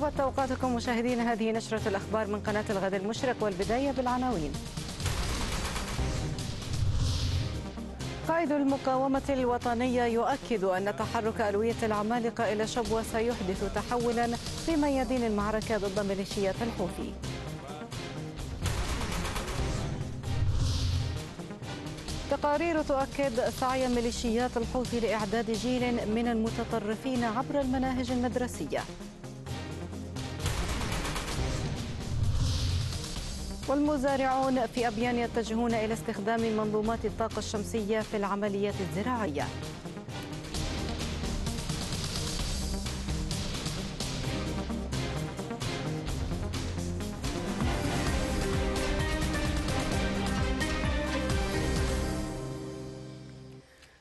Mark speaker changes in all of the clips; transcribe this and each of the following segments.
Speaker 1: طابت اوقاتكم مشاهدينا هذه نشره الاخبار من قناه الغد المشرق والبدايه بالعناوين. قائد المقاومة الوطنية يؤكد أن تحرك ألوية العمالقة إلى شبوة سيحدث تحولا في ميادين المعركة ضد ميليشيات الحوثي تقارير تؤكد سعي ميليشيات الحوثي لإعداد جيل من المتطرفين عبر المناهج المدرسية والمزارعون في أبيان يتجهون إلى استخدام منظومات الطاقة الشمسية في العمليات الزراعية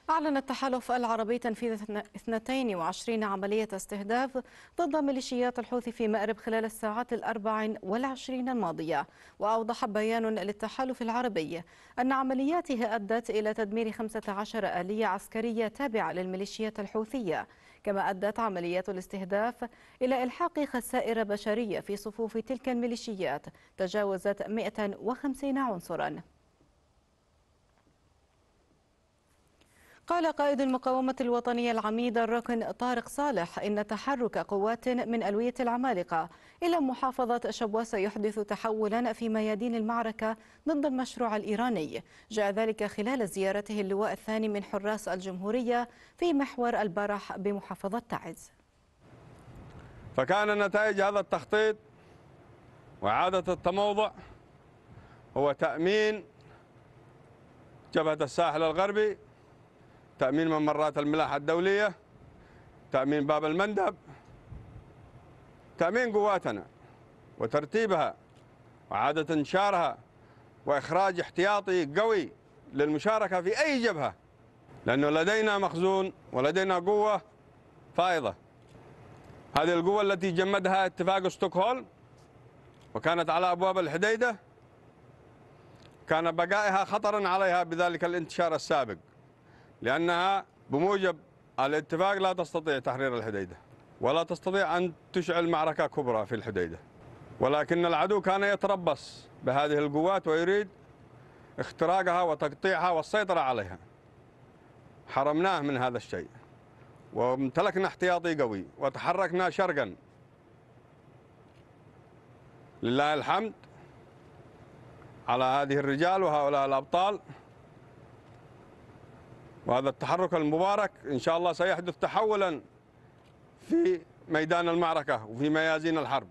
Speaker 1: أعلن التحالف العربي تنفيذ 22 عملية استهداف ضد ميليشيات الحوثي في مأرب خلال الساعات الأربع والعشرين الماضية وأوضح بيان للتحالف العربي أن عملياته أدت إلى تدمير 15 آلية عسكرية تابعة للميليشيات الحوثية كما أدت عمليات الاستهداف إلى إلحاق خسائر بشرية في صفوف تلك الميليشيات تجاوزت 150 عنصراً قال قائد المقاومة الوطنية العميد الركن طارق صالح إن تحرك قوات من ألوية العمالقة إلى محافظة شبوة سيحدث تحولا في ميادين المعركة ضد المشروع الإيراني جاء ذلك خلال زيارته اللواء الثاني من حراس الجمهورية في محور البرح بمحافظة تعز
Speaker 2: فكان نتائج هذا التخطيط وإعادة التموضع هو تأمين جبهة الساحل الغربي تأمين ممرات الملاحة الدولية تأمين باب المندب تأمين قواتنا وترتيبها وإعادة انشارها وإخراج احتياطي قوي للمشاركة في أي جبهة لأنه لدينا مخزون ولدينا قوة فائضة هذه القوة التي جمدها اتفاق ستوكهولم وكانت على أبواب الحديدة كان بقائها خطرا عليها بذلك الانتشار السابق لأنها بموجب الاتفاق لا تستطيع تحرير الحديدة ولا تستطيع أن تشعل معركة كبرى في الحديدة ولكن العدو كان يتربص بهذه القوات ويريد اختراقها وتقطيعها والسيطرة عليها حرمناه من هذا الشيء وامتلكنا احتياطي قوي وتحركنا شرقا لله الحمد على هذه الرجال وهؤلاء الأبطال وهذا التحرك المبارك إن شاء الله سيحدث تحولا في ميدان المعركة وفي ميازين الحرب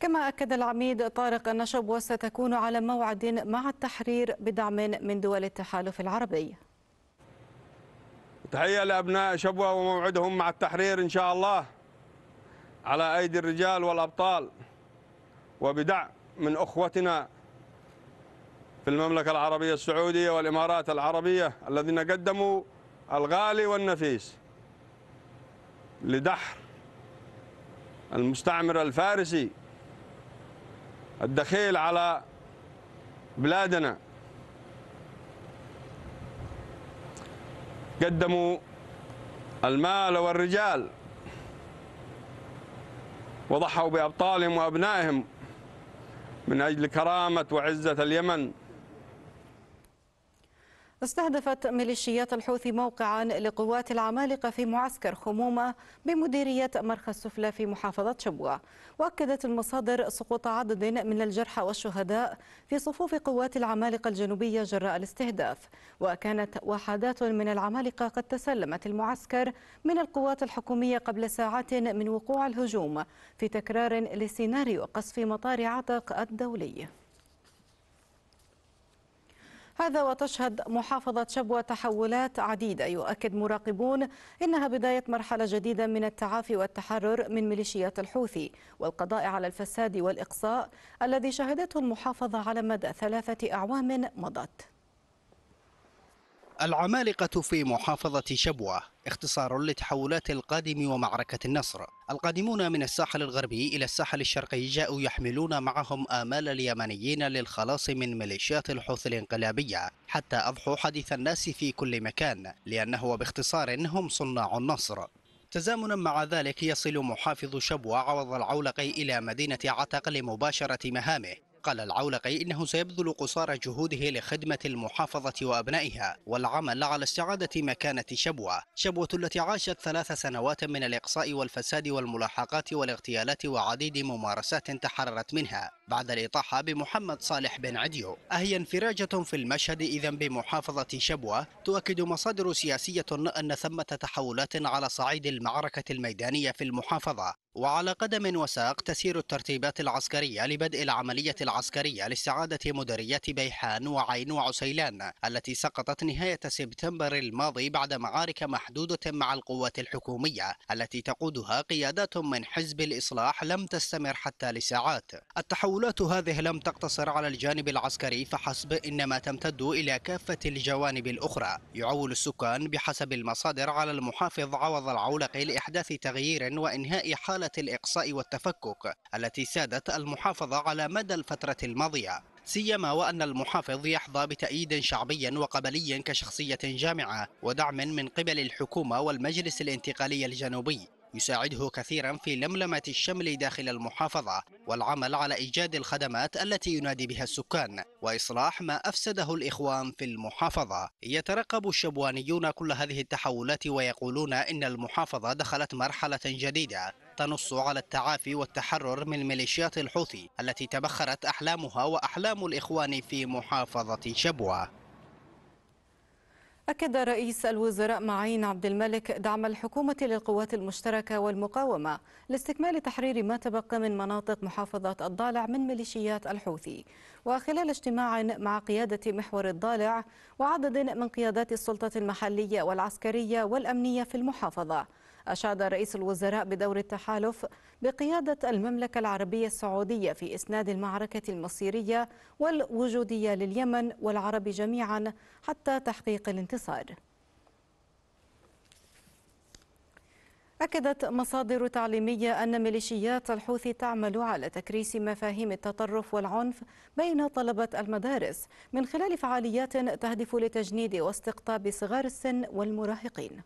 Speaker 1: كما أكد العميد طارق النشب ستكون على موعد مع التحرير بدعم من دول التحالف العربي
Speaker 2: تحية لأبناء شبوة وموعدهم مع التحرير إن شاء الله على أيدي الرجال والأبطال وبدعم من أخوتنا في المملكة العربية السعودية والإمارات العربية الذين قدموا الغالي والنفيس لدحر المستعمر الفارسي الدخيل على بلادنا قدموا المال والرجال وضحوا بأبطالهم وأبنائهم من أجل كرامة وعزة اليمن
Speaker 1: استهدفت ميليشيات الحوثي موقعا لقوات العمالقة في معسكر خمومة بمديرية مرخى السفلى في محافظة شبوة وأكدت المصادر سقوط عدد من الجرحى والشهداء في صفوف قوات العمالقة الجنوبية جراء الاستهداف وكانت وحدات من العمالقة قد تسلمت المعسكر من القوات الحكومية قبل ساعات من وقوع الهجوم في تكرار لسيناريو قصف مطار عتق الدولي هذا وتشهد محافظة شبوة تحولات عديدة يؤكد مراقبون إنها بداية مرحلة جديدة من التعافي والتحرر من ميليشيات الحوثي والقضاء على الفساد والإقصاء الذي شهدته المحافظة على مدى ثلاثة أعوام مضت
Speaker 3: العمالقة في محافظة شبوة اختصار لتحولات القادم ومعركة النصر القادمون من الساحل الغربي إلى الساحل الشرقي جاءوا يحملون معهم آمال اليمنيين للخلاص من ميليشيات الحوث الانقلابية حتى أضحوا حديث الناس في كل مكان لأنه باختصار هم صناع النصر تزامنا مع ذلك يصل محافظ شبوة عوض العولقي إلى مدينة عتق لمباشرة مهامه قال العولقي إنه سيبذل قصارى جهوده لخدمة المحافظة وأبنائها والعمل على استعادة مكانة شبوة شبوة التي عاشت ثلاث سنوات من الإقصاء والفساد والملاحقات والاغتيالات وعديد ممارسات تحررت منها بعد الإطاحة بمحمد صالح بن عديو أهي انفراجة في المشهد إذا بمحافظة شبوة تؤكد مصادر سياسية أن ثمة تحولات على صعيد المعركة الميدانية في المحافظة وعلى قدم وساق تسير الترتيبات العسكرية لبدء العملية العسكرية لاستعادة مديريات بيحان وعين وعسيلان التي سقطت نهاية سبتمبر الماضي بعد معارك محدودة مع القوات الحكومية التي تقودها قيادات من حزب الإصلاح لم تستمر حتى لساعات التحولات هذه لم تقتصر على الجانب العسكري فحسب إنما تمتد إلى كافة الجوانب الأخرى يعول السكان بحسب المصادر على المحافظ عوض العولق لإحداث تغيير وإنهاء حالة الإقصاء والتفكك التي سادت المحافظة على مدى الفترة الماضية سيما وأن المحافظ يحظى بتأييد شعبي وقبلي كشخصية جامعة ودعم من قبل الحكومة والمجلس الانتقالي الجنوبي يساعده كثيرا في لملمة الشمل داخل المحافظة والعمل على إيجاد الخدمات التي ينادي بها السكان وإصلاح ما أفسده الإخوان في المحافظة يترقب الشبوانيون كل هذه التحولات ويقولون إن المحافظة دخلت مرحلة جديدة تنص على التعافي والتحرر من ميليشيات الحوثي التي تبخرت أحلامها وأحلام الإخوان في محافظة شبوة
Speaker 1: أكد رئيس الوزراء معين عبد الملك دعم الحكومة للقوات المشتركة والمقاومة لاستكمال تحرير ما تبقى من مناطق محافظة الضالع من ميليشيات الحوثي وخلال اجتماع مع قيادة محور الضالع وعدد من قيادات السلطة المحلية والعسكرية والأمنية في المحافظة أشاد رئيس الوزراء بدور التحالف بقيادة المملكة العربية السعودية في إسناد المعركة المصيرية والوجودية لليمن والعرب جميعا حتى تحقيق الانتصار أكدت مصادر تعليمية أن ميليشيات الحوثي تعمل على تكريس مفاهيم التطرف والعنف بين طلبة المدارس من خلال فعاليات تهدف لتجنيد واستقطاب صغار السن والمراهقين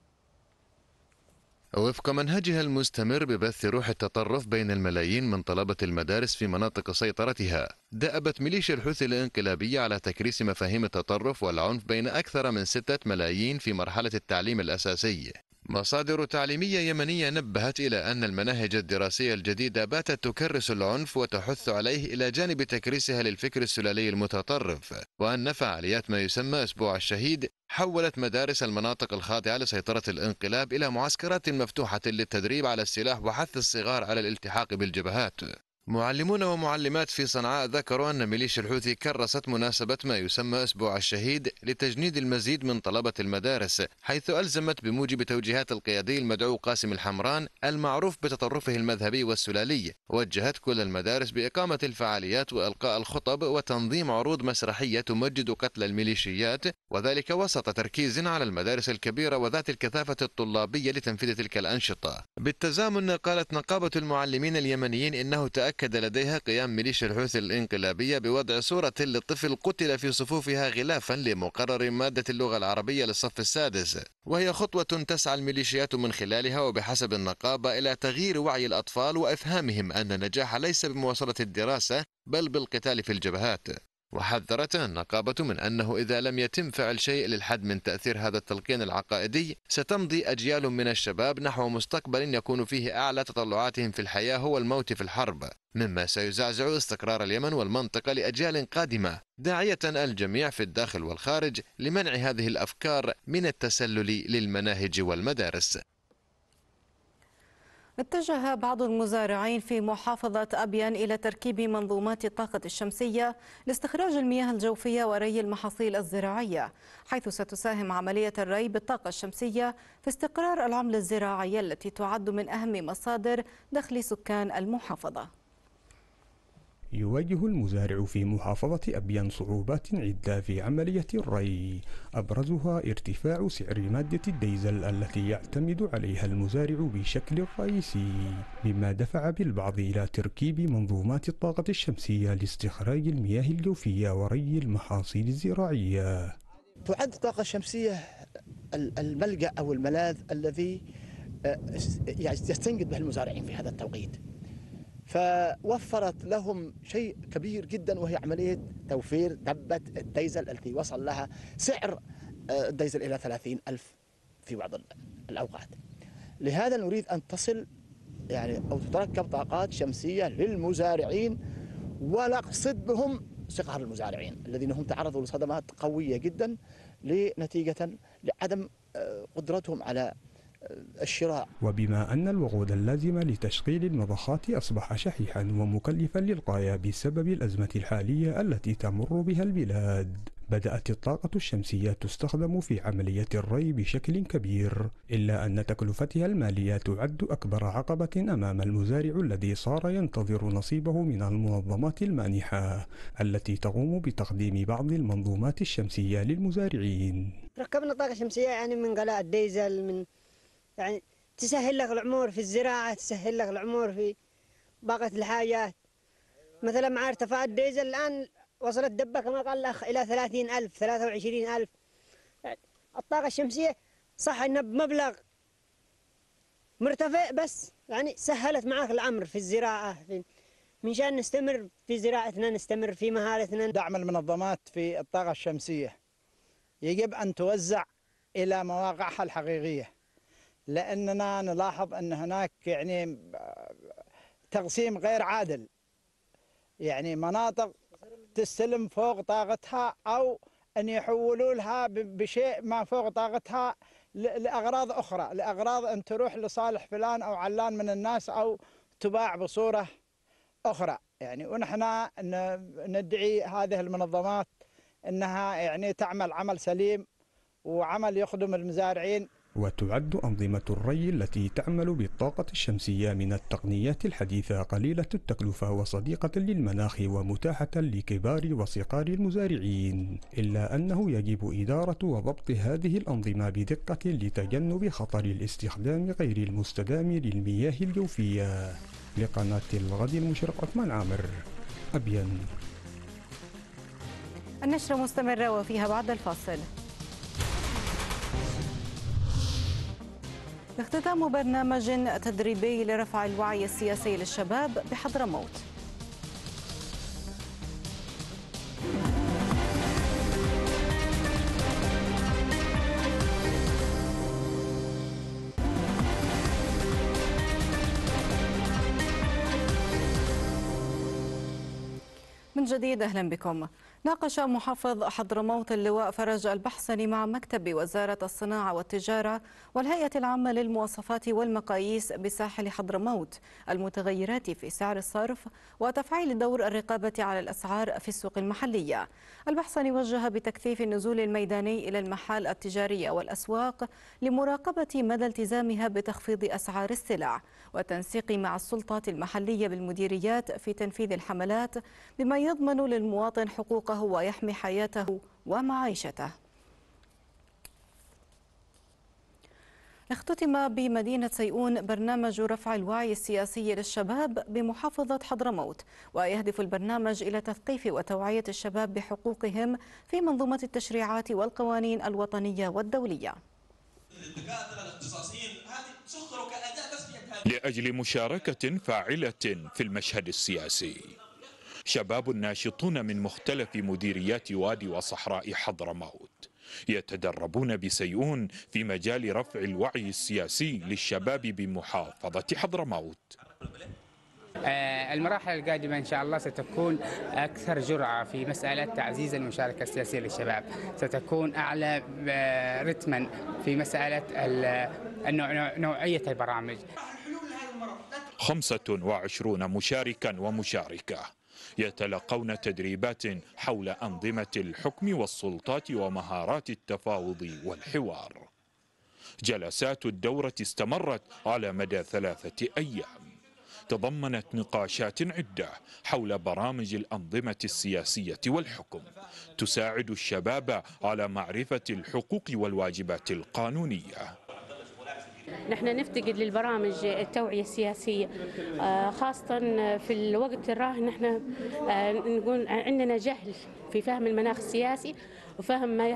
Speaker 4: وفق منهجها المستمر ببث روح التطرف بين الملايين من طلبة المدارس في مناطق سيطرتها دأبت ميليشيا الحوثي الانقلابية على تكريس مفاهيم التطرف والعنف بين أكثر من ستة ملايين في مرحلة التعليم الأساسي مصادر تعليمية يمنية نبهت إلى أن المناهج الدراسية الجديدة باتت تكرس العنف وتحث عليه إلى جانب تكريسها للفكر السلالي المتطرف وأن فعاليات ما يسمى أسبوع الشهيد حولت مدارس المناطق الخاضعة لسيطرة الانقلاب إلى معسكرات مفتوحة للتدريب على السلاح وحث الصغار على الالتحاق بالجبهات معلمون ومعلمات في صنعاء ذكروا أن ميليشيا الحوثي كرست مناسبة ما يسمى أسبوع الشهيد لتجنيد المزيد من طلبة المدارس حيث ألزمت بموجب توجيهات القيادي المدعو قاسم الحمران المعروف بتطرفه المذهبي والسلالي وجهت كل المدارس بإقامة الفعاليات وإلقاء الخطب وتنظيم عروض مسرحية تمجد قتل الميليشيات وذلك وسط تركيز على المدارس الكبيرة وذات الكثافة الطلابية لتنفيذ تلك الأنشطة بالتزامن قالت نقابة المعلمين اليمنيين إنه تأكد أكد لديها قيام ميليشيا الحوثي الانقلابية بوضع صورة للطفل قتل في صفوفها غلافا لمقرر مادة اللغة العربية للصف السادس وهي خطوة تسعى الميليشيات من خلالها وبحسب النقابة إلى تغيير وعي الأطفال وإفهامهم أن النجاح ليس بمواصلة الدراسة بل بالقتال في الجبهات وحذرت النقابة من أنه إذا لم يتم فعل شيء للحد من تأثير هذا التلقين العقائدي ستمضي أجيال من الشباب نحو مستقبل يكون فيه أعلى تطلعاتهم في الحياة هو الموت في الحرب مما سيزعزع استقرار اليمن والمنطقة لأجيال قادمة داعية الجميع في الداخل والخارج لمنع هذه الأفكار من التسلل للمناهج والمدارس
Speaker 1: اتجه بعض المزارعين في محافظة أبيان إلى تركيب منظومات الطاقة الشمسية لاستخراج المياه الجوفية وري المحاصيل الزراعية حيث ستساهم عملية الري بالطاقة الشمسية في استقرار العملة الزراعية التي تعد من أهم مصادر دخل سكان المحافظة
Speaker 5: يواجه المزارع في محافظة أبيان صعوبات عدة في عملية الري أبرزها ارتفاع سعر مادة الديزل التي يعتمد عليها المزارع بشكل رئيسي مما دفع بالبعض إلى تركيب منظومات الطاقة الشمسية لاستخراج المياه الجوفية وري المحاصيل الزراعية
Speaker 3: تعد الطاقة الشمسية الملجأ أو الملاذ الذي آه، يستنجد به المزارعين في هذا التوقيت فوفرت لهم شيء كبير جدا وهي عملية توفير دبة الديزل التي وصل لها سعر آه، الديزل إلى ثلاثين ألف في بعض الأوقات لهذا نريد أن تصل يعني أو تتركب طاقات شمسية للمزارعين ونقصد بهم صغار المزارعين الذين هم تعرضوا لصدمات قوية جدا لنتيجة لعدم آه، قدرتهم على الشراء
Speaker 5: وبما أن الوقود اللازم لتشغيل المضخات أصبح شحيحا ومكلفا للغاية بسبب الأزمة الحالية التي تمر بها البلاد بدأت الطاقة الشمسية تستخدم في عملية الري بشكل كبير إلا أن تكلفتها المالية تعد أكبر عقبة أمام المزارع الذي صار ينتظر نصيبه من المنظمات المانحة التي تقوم بتقديم بعض المنظومات الشمسية
Speaker 3: للمزارعين ركبنا طاقة شمسية يعني من قلاء الديزل من يعني تسهل لك الأمور في الزراعة تسهل لك الأمور في باقة الحاجات مثلا مع ارتفاع الديزل الآن وصلت دبة كما قال الأخ إلى ثلاثين ألف ثلاثة وعشرين ألف الطاقة الشمسية صح إنها بمبلغ مرتفع بس يعني سهلت معك الأمر في الزراعة في من شان نستمر في زراعتنا نستمر في مهارتنا دعم المنظمات في الطاقة الشمسية يجب أن توزع إلى مواقعها الحقيقية لاننا نلاحظ ان هناك يعني آه، تقسيم غير عادل يعني مناطق تستلم فوق طاقتها او ان يحولوا لها بشيء ما فوق طاقتها لاغراض اخرى لاغراض ان تروح لصالح فلان او علان من الناس او تباع بصوره اخرى يعني ونحن ندعي هذه المنظمات انها يعني تعمل عمل سليم وعمل يخدم المزارعين
Speaker 5: وتعد أنظمة الري التي تعمل بالطاقة الشمسية من التقنيات الحديثة قليلة التكلفة وصديقة للمناخ ومتاحة لكبار وصغار المزارعين إلا أنه يجب إدارة وضبط هذه الأنظمة بدقة لتجنب خطر الاستخدام غير المستدام للمياه الجوفية لقناة الغد المشرق عثمان عامر أبين
Speaker 1: النشرة مستمرة وفيها بعد الفاصل اختتام برنامج تدريبي لرفع الوعي السياسي للشباب بحضرموت جديد أهلا بكم ناقش محافظ حضرموت اللواء فرج البحسني مع مكتب وزارة الصناعة والتجارة والهيئة العامة للمواصفات والمقاييس بساحل حضرموت المتغيرات في سعر الصرف وتفعيل دور الرقابة على الأسعار في السوق المحلية البحسني وجه بتكثيف النزول الميداني إلى المحال التجارية والأسواق لمراقبة مدى التزامها بتخفيض أسعار السلع والتنسيق مع السلطات المحلية بالمديريات في تنفيذ الحملات بما يضمن يضمن للمواطن حقوقه ويحمي حياته ومعيشته اختتم بمدينة سيئون برنامج رفع الوعي السياسي للشباب بمحافظة حضرموت ويهدف البرنامج إلى تثقيف وتوعية الشباب بحقوقهم في منظومة التشريعات والقوانين الوطنية والدولية
Speaker 6: لأجل مشاركة فاعلة في المشهد السياسي شباب ناشطون من مختلف مديريات وادي وصحراء حضرموت يتدربون بسيئون في مجال رفع الوعي السياسي للشباب بمحافظة حضرموت
Speaker 3: آه، المراحل القادمة إن شاء الله ستكون أكثر جرعة في مسألة تعزيز المشاركة السياسية للشباب ستكون أعلى آه، رتما في مسألة آه، نوعية البرامج
Speaker 6: 25 مشاركا ومشاركة يتلقون تدريبات حول أنظمة الحكم والسلطات ومهارات التفاوض والحوار جلسات الدورة استمرت على مدى ثلاثة أيام تضمنت نقاشات عدة حول برامج الأنظمة السياسية والحكم تساعد الشباب على معرفة الحقوق والواجبات القانونية
Speaker 1: نحن نفتقد للبرامج التوعية السياسية آه، خاصة في الوقت الراهن نحن آه، نقول عندنا جهل في فهم المناخ السياسي وفهم ما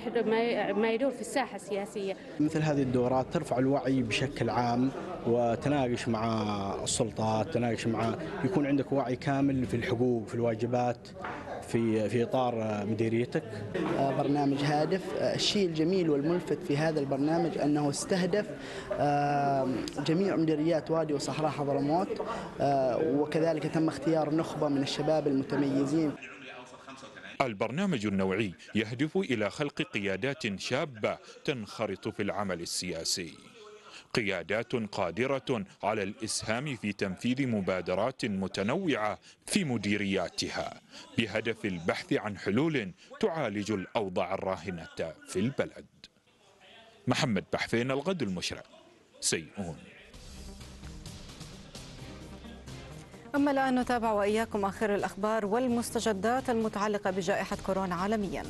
Speaker 1: ما يدور في الساحه السياسيه.
Speaker 3: مثل هذه الدورات ترفع الوعي بشكل عام وتناقش مع السلطات، تناقش مع يكون عندك وعي كامل في الحقوق، في الواجبات، في في اطار مديريتك؟ آه، برنامج هادف، آه، الشيء الجميل والملفت في هذا البرنامج انه استهدف آه، جميع مديريات وادي وصحراء حضرموت وكذلك تم اختيار نخبه من الشباب
Speaker 6: المتميزين. البرنامج النوعي يهدف الى خلق قيادات شابه تنخرط في العمل السياسي. قيادات قادرة على الإسهام في تنفيذ مبادرات متنوعة في مديرياتها بهدف البحث عن حلول تعالج الأوضاع الراهنة في البلد محمد بحفين الغد المشرع سيئون
Speaker 1: أما الآن نتابع وإياكم آخر الأخبار والمستجدات المتعلقة بجائحة كورونا عالمياً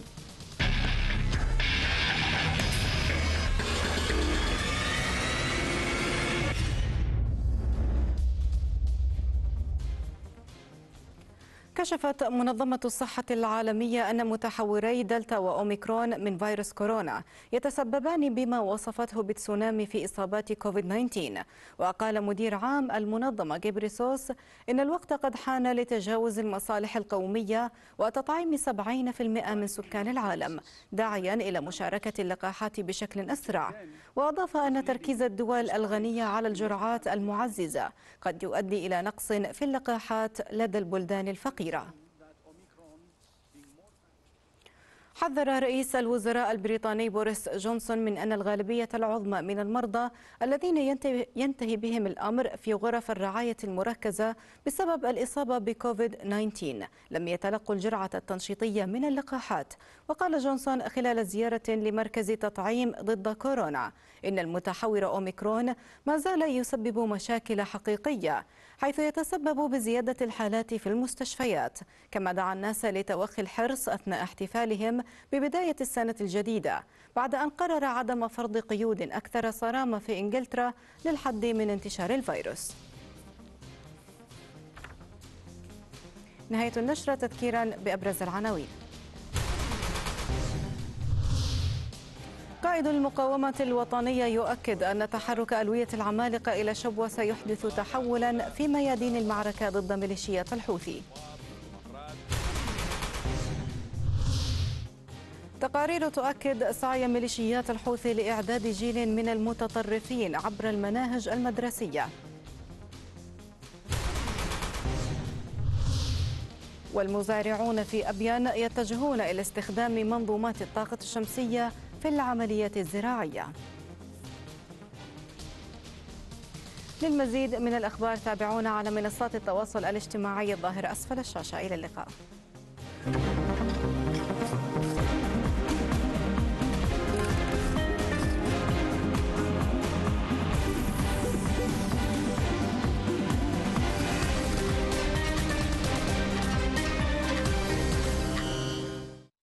Speaker 1: كشفت منظمة الصحة العالمية أن متحوري دلتا وأوميكرون من فيروس كورونا يتسببان بما وصفته بتسونامي في إصابات كوفيد-19 وقال مدير عام المنظمة جيبريسوس إن الوقت قد حان لتجاوز المصالح القومية وتطعيم 70% من سكان العالم داعيا إلى مشاركة اللقاحات بشكل أسرع وأضاف أن تركيز الدول الغنية على الجرعات المعززة قد يؤدي إلى نقص في اللقاحات لدى البلدان الفقيرة كبيرة حذر رئيس الوزراء البريطاني بوريس جونسون من أن الغالبية العظمى من المرضى الذين ينتهي بهم الأمر في غرف الرعاية المركزة بسبب الإصابة بكوفيد 19 لم يتلقوا الجرعة التنشيطية من اللقاحات وقال جونسون خلال زيارة لمركز تطعيم ضد كورونا إن المتحور أوميكرون ما زال يسبب مشاكل حقيقية حيث يتسبب بزيادة الحالات في المستشفيات كما دعا الناس لتوخي الحرص أثناء احتفالهم ببداية السنة الجديدة بعد أن قرر عدم فرض قيود أكثر صرامة في إنجلترا للحد من انتشار الفيروس نهاية النشرة تذكيرا بأبرز العناوين قائد المقاومة الوطنية يؤكد أن تحرك ألوية العمالقة إلى شبوة سيحدث تحولا في ميادين المعركة ضد ميليشيات الحوثي تقارير تؤكد سعي ميليشيات الحوثي لإعداد جيل من المتطرفين عبر المناهج المدرسية والمزارعون في أبيان يتجهون إلى استخدام منظومات الطاقة الشمسية في العمليات الزراعية للمزيد من الأخبار تابعونا على منصات التواصل الاجتماعي الظاهر أسفل الشاشة إلى اللقاء